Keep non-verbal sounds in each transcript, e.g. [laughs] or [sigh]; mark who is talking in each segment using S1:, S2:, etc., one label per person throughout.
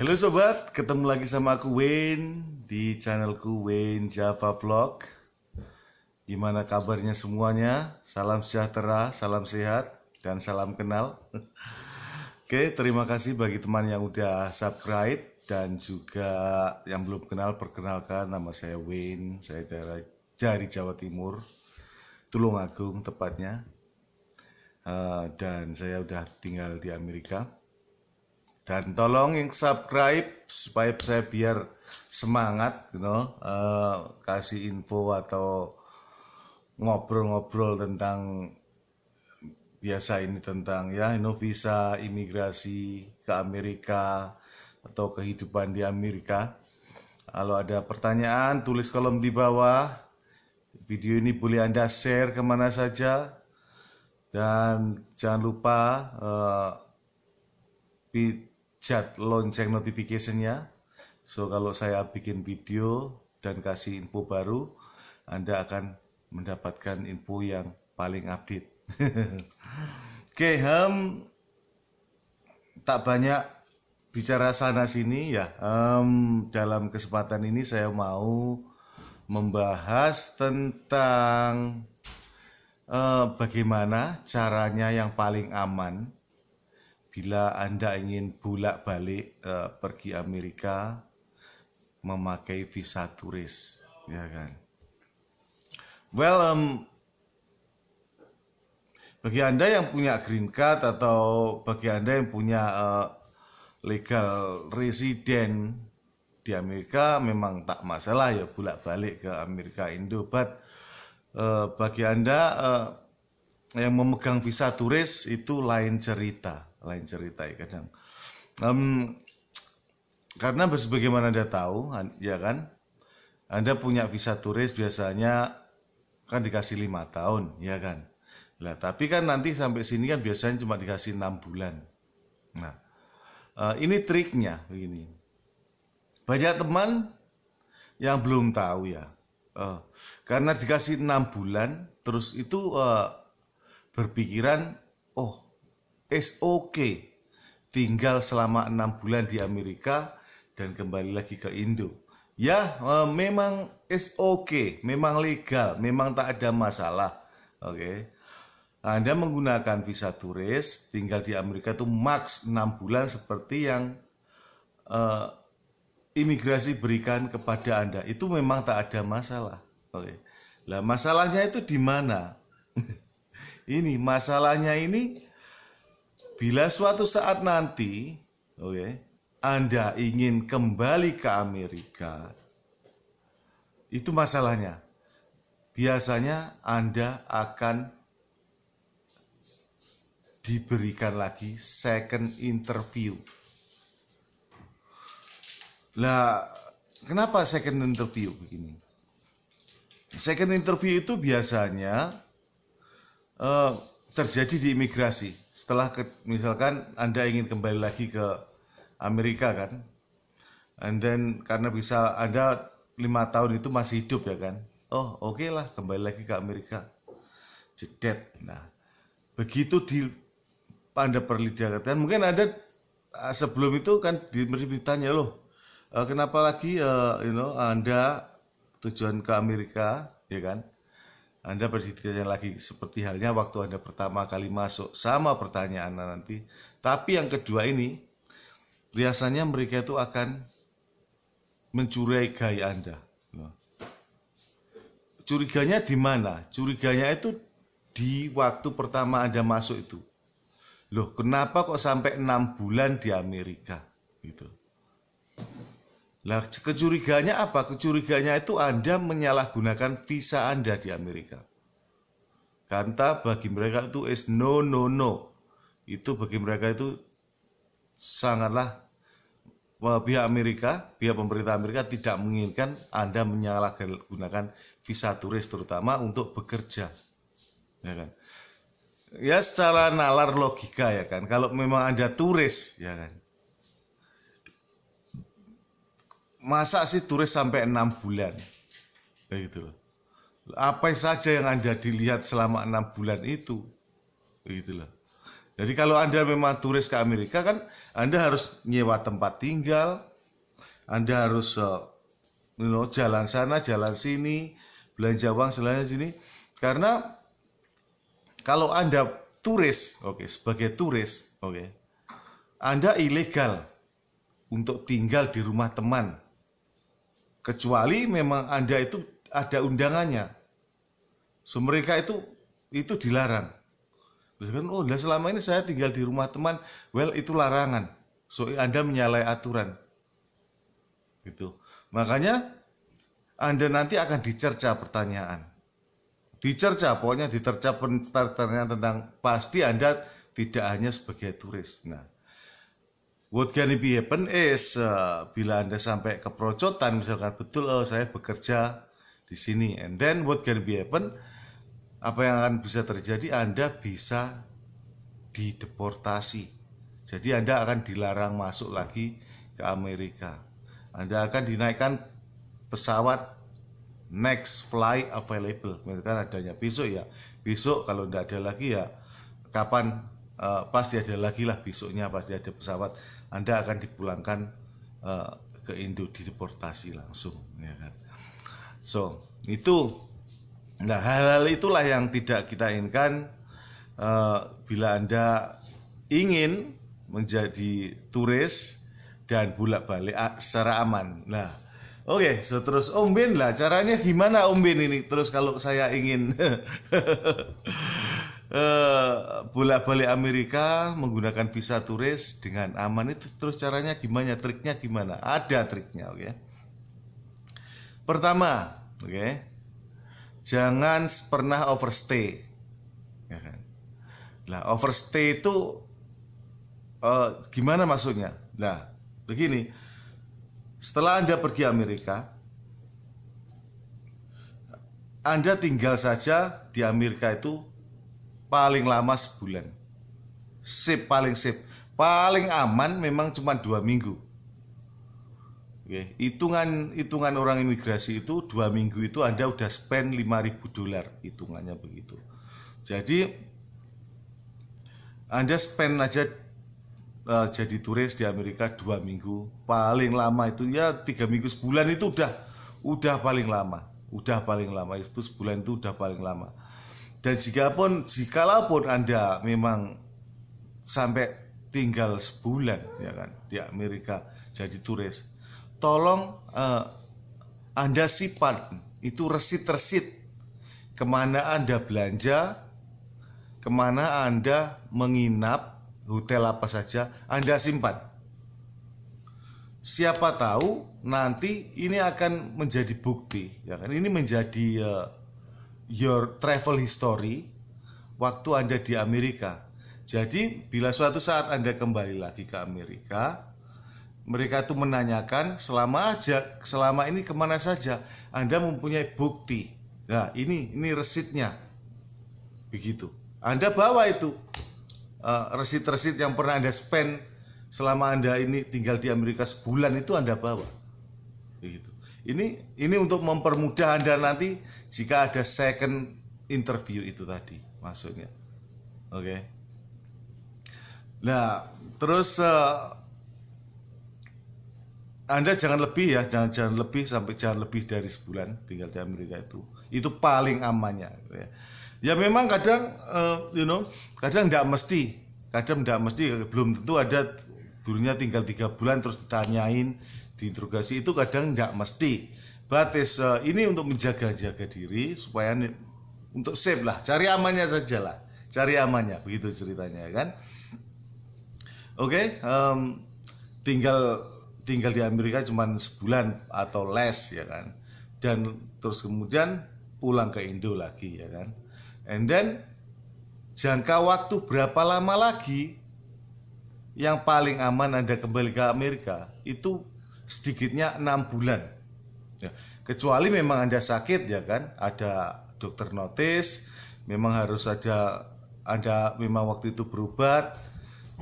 S1: Halo sobat, ketemu lagi sama aku Wayne di channelku Wayne Java Vlog. Gimana kabarnya semuanya? Salam sejahtera, salam sehat, dan salam kenal. [laughs] Oke, terima kasih bagi teman yang udah subscribe dan juga yang belum kenal perkenalkan nama saya Wayne, saya dari dari Jawa Timur, Tulungagung tepatnya. Uh, dan saya udah tinggal di Amerika dan tolong yang subscribe supaya saya biar semangat you know uh, kasih info atau ngobrol-ngobrol tentang biasa ini tentang ya you know, visa imigrasi ke Amerika atau kehidupan di Amerika kalau ada pertanyaan tulis kolom di bawah video ini boleh anda share kemana saja dan jangan lupa uh, pencet lonceng notificationnya so kalau saya bikin video dan kasih info baru Anda akan mendapatkan info yang paling update [laughs] oke okay, um, tak banyak bicara sana sini ya um, dalam kesempatan ini saya mau membahas tentang uh, bagaimana caranya yang paling aman bila Anda ingin bolak-balik uh, eh, pergi Amerika memakai visa turis, ya kan? Well, um, bagi Anda yang punya green card atau bagi Anda yang punya uh, legal resident di Amerika memang tak masalah ya bolak-balik ke Amerika Indo, but uh, bagi Anda uh, yang memegang visa turis itu lain cerita, lain cerita ya kadang. Um, karena bagaimana Anda tahu, ya kan, Anda punya visa turis biasanya kan dikasih lima tahun, ya kan. Nah, tapi kan nanti sampai sini kan biasanya cuma dikasih enam bulan. Nah, eh, ini triknya begini. Banyak teman yang belum tahu ya, eh, karena dikasih enam bulan, terus itu eh, berpikiran oh it's okay tinggal selama enam bulan di Amerika dan kembali lagi ke Indo ya eh, memang it's okay memang legal memang tak ada masalah oke okay. Anda menggunakan visa turis tinggal di Amerika itu max enam bulan seperti yang uh, imigrasi berikan kepada Anda itu memang tak ada masalah oke okay. lah masalahnya itu di mana [laughs] ini masalahnya ini bila suatu saat nanti oke okay, Anda ingin kembali ke Amerika itu masalahnya biasanya Anda akan diberikan lagi second interview lah kenapa second interview begini second interview itu biasanya Eh, terjadi di imigrasi setelah ke, misalkan anda ingin kembali lagi ke Amerika kan and then karena bisa anda lima tahun itu masih hidup ya kan oh oke okay lah kembali lagi ke Amerika jedet nah begitu di anda perlidakan mungkin anda eh, sebelum itu kan ditanya loh eh, kenapa lagi uh, you know anda tujuan ke Amerika ya kan anda berdiskusi lagi seperti halnya waktu Anda pertama kali masuk sama pertanyaan nanti. Tapi yang kedua ini biasanya mereka itu akan mencurigai Anda. Curiganya di mana? Curiganya itu di waktu pertama Anda masuk itu. Loh, kenapa kok sampai enam bulan di Amerika? Gitu. Nah, kecuriganya apa? Kecuriganya itu Anda menyalahgunakan visa Anda di Amerika. Karena bagi mereka itu is no no no. Itu bagi mereka itu sangatlah pihak Amerika, pihak pemerintah Amerika tidak menginginkan Anda menyalahgunakan visa turis terutama untuk bekerja. Ya kan? ya secara nalar logika ya kan kalau memang anda turis ya kan masa sih turis sampai enam bulan ya gitu loh apa saja yang anda dilihat selama enam bulan itu gitu loh jadi kalau anda memang turis ke Amerika kan anda harus nyewa tempat tinggal anda harus uh, you know, jalan sana jalan sini belanja uang selain sini karena kalau anda turis oke okay, sebagai turis oke okay, anda ilegal untuk tinggal di rumah teman kecuali memang Anda itu ada undangannya. So mereka itu itu dilarang. Misalkan, oh nah selama ini saya tinggal di rumah teman, well itu larangan. So Anda menyalahi aturan. Gitu. Makanya Anda nanti akan dicerca pertanyaan. Dicerca, pokoknya diterca pertanyaan tentang pasti Anda tidak hanya sebagai turis. Nah, what can be happen is uh, bila anda sampai ke perocotan misalkan betul oh, saya bekerja di sini and then what can be happen apa yang akan bisa terjadi anda bisa dideportasi jadi anda akan dilarang masuk lagi ke Amerika anda akan dinaikkan pesawat next flight available misalkan adanya besok ya besok kalau tidak ada lagi ya kapan uh, pasti ada lagi lah besoknya pasti ada pesawat anda akan dipulangkan uh, ke Indo deportasi langsung ya kan. So, itu nah hal-hal itulah yang tidak kita inginkan uh, bila Anda ingin menjadi turis dan bolak-balik ah, secara aman. Nah, Oke, okay, so terus Om Bin lah, caranya gimana Om Bin ini? Terus kalau saya ingin [laughs] Eh, bola balik Amerika menggunakan visa turis dengan aman itu terus caranya gimana triknya gimana ada triknya oke okay? pertama oke okay? jangan pernah overstay ya kan nah overstay itu uh, gimana maksudnya nah begini setelah anda pergi Amerika anda tinggal saja di Amerika itu paling lama sebulan sip paling sip paling aman memang cuma dua minggu Oke, hitungan hitungan orang imigrasi itu dua minggu itu anda udah spend 5000 dolar hitungannya begitu jadi anda spend aja uh, jadi turis di Amerika dua minggu paling lama itu ya tiga minggu sebulan itu udah udah paling lama udah paling lama itu sebulan itu udah paling lama dan jika pun pun anda memang sampai tinggal sebulan ya kan di Amerika jadi turis tolong eh, anda simpan itu resit-resit kemana anda belanja kemana anda menginap hotel apa saja anda simpan siapa tahu nanti ini akan menjadi bukti ya kan ini menjadi uh, your travel history waktu Anda di Amerika. Jadi, bila suatu saat Anda kembali lagi ke Amerika, mereka itu menanyakan selama aja selama ini kemana saja Anda mempunyai bukti. Nah, ini ini resitnya. Begitu. Anda bawa itu eh, resit-resit uh, resit -resit yang pernah Anda spend selama Anda ini tinggal di Amerika sebulan itu Anda bawa. Begitu ini ini untuk mempermudah anda nanti jika ada second interview itu tadi maksudnya oke okay. nah terus uh, anda jangan lebih ya jangan jangan lebih sampai jangan lebih dari sebulan tinggal di Amerika itu itu paling amannya gitu ya. ya memang kadang uh, you know kadang tidak mesti kadang tidak mesti belum tentu ada dulunya tinggal tiga bulan terus ditanyain diinterogasi itu kadang nggak mesti batis uh, ini untuk menjaga-jaga diri supaya untuk safe lah cari amannya saja lah, cari amannya begitu ceritanya kan oke okay, um, tinggal tinggal di Amerika cuma sebulan atau less ya kan dan terus kemudian pulang ke Indo lagi ya kan and then jangka waktu berapa lama lagi yang paling aman Anda kembali ke Amerika itu sedikitnya enam bulan. Ya, kecuali memang Anda sakit ya kan, ada dokter notis, memang harus ada ada memang waktu itu berobat,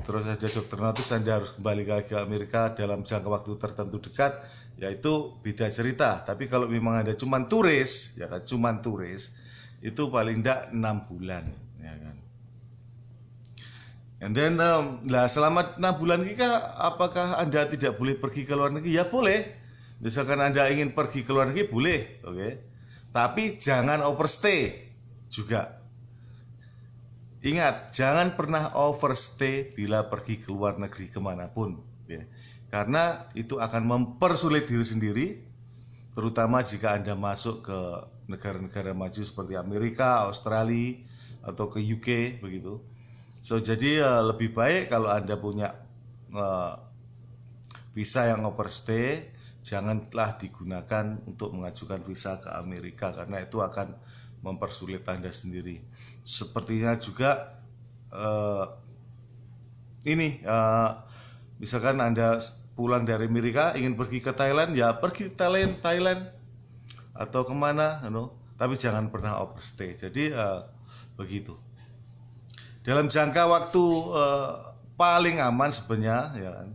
S1: terus ada dokter notis Anda harus kembali ke Amerika dalam jangka waktu tertentu dekat, yaitu beda cerita. Tapi kalau memang ada cuman turis, ya kan cuman turis, itu paling tidak enam bulan, ya kan. And then um, lah selama enam bulan ini apakah anda tidak boleh pergi ke luar negeri? Ya boleh. Misalkan anda ingin pergi ke luar negeri boleh, oke. Okay? Tapi jangan overstay juga. Ingat, jangan pernah overstay bila pergi ke luar negeri kemanapun, ya. karena itu akan mempersulit diri sendiri, terutama jika anda masuk ke negara-negara maju seperti Amerika, Australia, atau ke UK begitu. So jadi uh, lebih baik kalau Anda punya uh, visa yang overstay, janganlah digunakan untuk mengajukan visa ke Amerika karena itu akan mempersulit Anda sendiri. Sepertinya juga uh, ini uh, misalkan Anda pulang dari Amerika ingin pergi ke Thailand ya pergi Thailand Thailand atau kemana, you know. tapi jangan pernah overstay. Jadi uh, begitu dalam jangka waktu uh, paling aman sebenarnya ya kan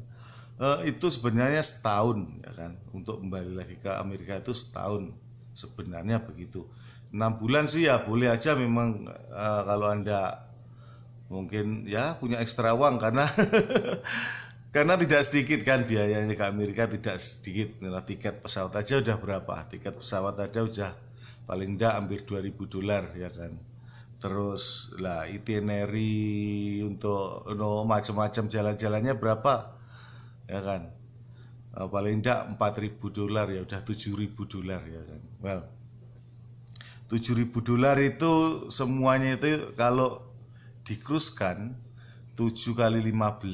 S1: eh, itu sebenarnya setahun ya kan untuk kembali lagi ke Amerika itu setahun sebenarnya begitu enam bulan sih ya boleh aja memang eh, kalau anda mungkin ya punya ekstra uang karena [laughs] karena tidak sedikit kan biayanya ke Amerika tidak sedikit nah, tiket pesawat aja udah berapa tiket pesawat aja udah paling enggak hampir 2000 dolar ya kan terus lah itinerary untuk no macam-macam jalan-jalannya berapa ya kan eh, paling tidak 4000 dolar ya udah 7000 dolar ya kan well 7000 dolar itu semuanya itu kalau dikruskan 7 kali 15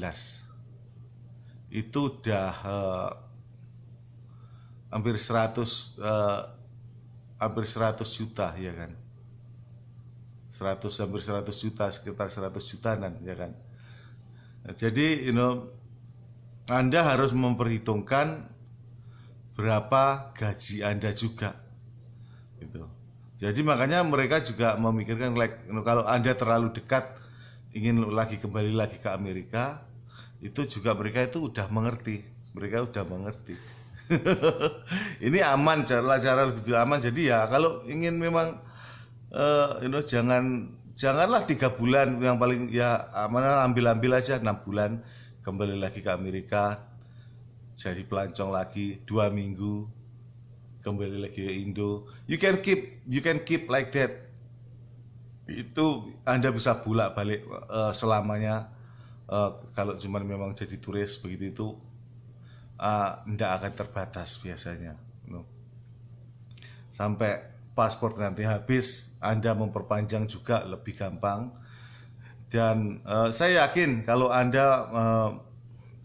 S1: itu udah uh, hampir 100 uh, eh, hampir 100 juta ya kan 100 hampir 100 juta sekitar 100 jutaan ya kan nah, jadi you know Anda harus memperhitungkan berapa gaji Anda juga gitu jadi makanya mereka juga memikirkan like you know, kalau Anda terlalu dekat ingin lagi kembali lagi ke Amerika itu juga mereka itu udah mengerti mereka udah mengerti [laughs] ini aman cara cara lebih aman jadi ya kalau ingin memang uh, you know jangan janganlah tiga bulan yang paling ya mana ambil ambil aja enam bulan kembali lagi ke Amerika jadi pelancong lagi dua minggu kembali lagi ke Indo you can keep you can keep like that itu anda bisa bolak balik uh, eh, selamanya uh, kalau cuma memang jadi turis begitu itu uh, akan terbatas biasanya know. sampai paspor nanti habis, Anda memperpanjang juga lebih gampang. Dan uh, saya yakin kalau Anda uh,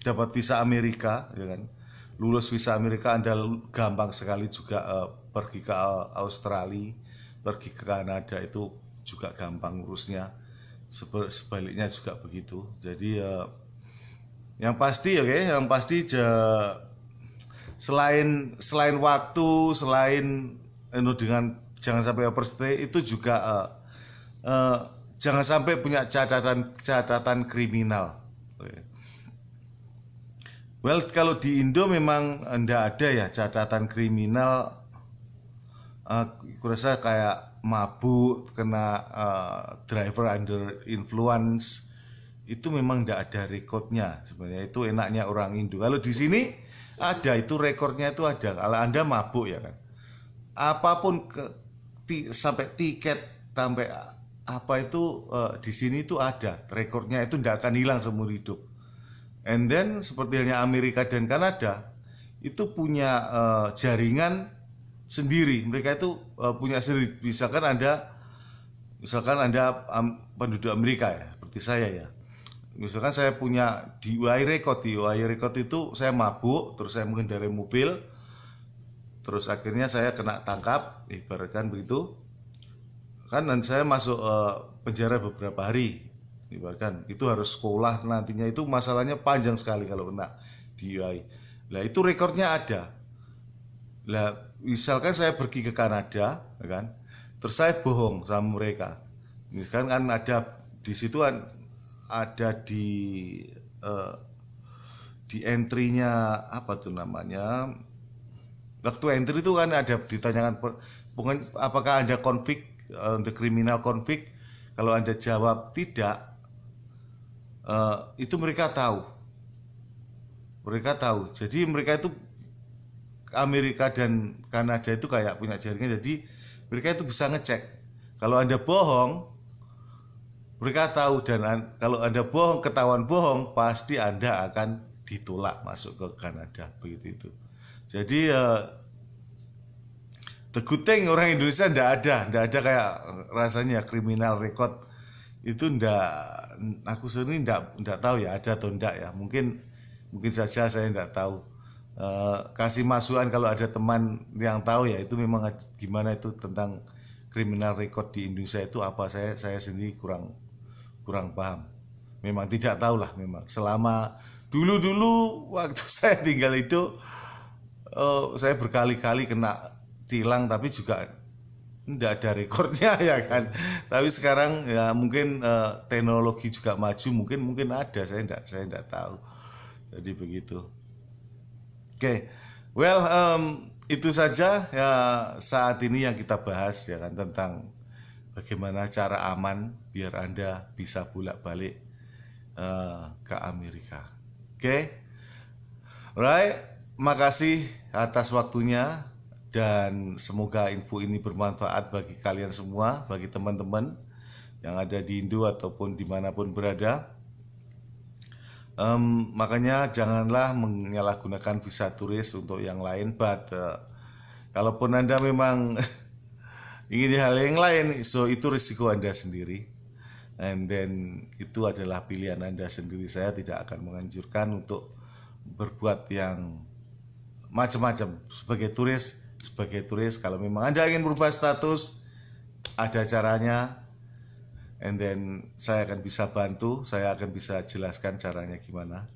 S1: dapat visa Amerika, ya kan, lulus visa Amerika Anda gampang sekali juga uh, pergi ke Australia, pergi ke Kanada itu juga gampang urusnya. Sebaliknya juga begitu. Jadi uh, yang pasti, oke, okay, yang pasti je, selain selain waktu, selain anu dengan jangan sampai overstay itu juga uh, uh, jangan sampai punya catatan catatan kriminal. Well kalau di Indo memang anda ada ya catatan kriminal. Uh, eh, kurasa kayak mabuk kena uh, driver under influence itu memang tidak ada rekodnya sebenarnya itu enaknya orang Indo kalau di sini ada itu rekornya itu ada kalau anda mabuk ya kan apapun ke, ti, sampai tiket sampai apa itu uh, di sini itu ada rekornya itu tidak akan hilang seumur hidup and then seperti halnya Amerika dan Kanada itu punya uh, jaringan sendiri mereka itu uh, punya sendiri misalkan anda misalkan anda um, penduduk Amerika ya seperti saya ya misalkan saya punya DUI record DUI record itu saya mabuk terus saya mengendarai mobil terus akhirnya saya kena tangkap ibaratkan begitu kan dan saya masuk uh, penjara beberapa hari ibaratkan itu harus sekolah nantinya itu masalahnya panjang sekali kalau kena DUI lah itu rekornya ada lah misalkan saya pergi ke Kanada ya kan terus saya bohong sama mereka misalkan kan ada di situ kan ada di uh, di entry-nya apa tuh namanya waktu entry itu kan ada ditanyakan apakah anda konflik uh, untuk kriminal konflik kalau anda jawab tidak uh, itu mereka tahu mereka tahu jadi mereka itu Amerika dan Kanada itu kayak punya jaringan jadi mereka itu bisa ngecek kalau anda bohong mereka tahu dan an kalau anda bohong ketahuan bohong pasti anda akan ditolak masuk ke Kanada begitu itu jadi uh, the good thing orang Indonesia ndak ada ndak ada kayak rasanya kriminal record itu ndak aku sendiri ndak ndak tahu ya ada atau ndak ya mungkin mungkin saja saya ndak tahu uh, kasih masukan kalau ada teman yang tahu ya itu memang gimana itu tentang kriminal record di Indonesia itu apa saya saya sendiri kurang kurang paham memang tidak tahu lah memang selama dulu dulu waktu [laughs] saya tinggal itu uh, saya berkali-kali kena tilang tapi juga tidak ada rekornya [laughs] ya kan tapi sekarang ya mungkin uh, teknologi juga maju mungkin mungkin ada saya tidak saya tidak tahu jadi begitu oke okay. well um, itu saja ya saat ini yang kita bahas ya kan tentang bagaimana cara aman biar anda bisa bolak-balik uh, ke Amerika oke okay? right makasih atas waktunya dan semoga info ini bermanfaat bagi kalian semua, bagi teman-teman yang ada di Indo ataupun dimanapun berada. Um, makanya janganlah menyalahgunakan visa turis untuk yang lain, but uh, kalaupun anda memang [laughs] ingin hal yang lain, so itu risiko anda sendiri. And then itu adalah pilihan anda sendiri. Saya tidak akan menganjurkan untuk berbuat yang macam-macam sebagai turis sebagai turis kalau memang anda ingin berubah status ada caranya and then saya akan bisa bantu saya akan bisa jelaskan caranya gimana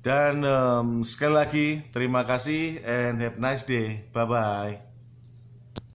S1: dan um, sekali lagi terima kasih and have nice day bye bye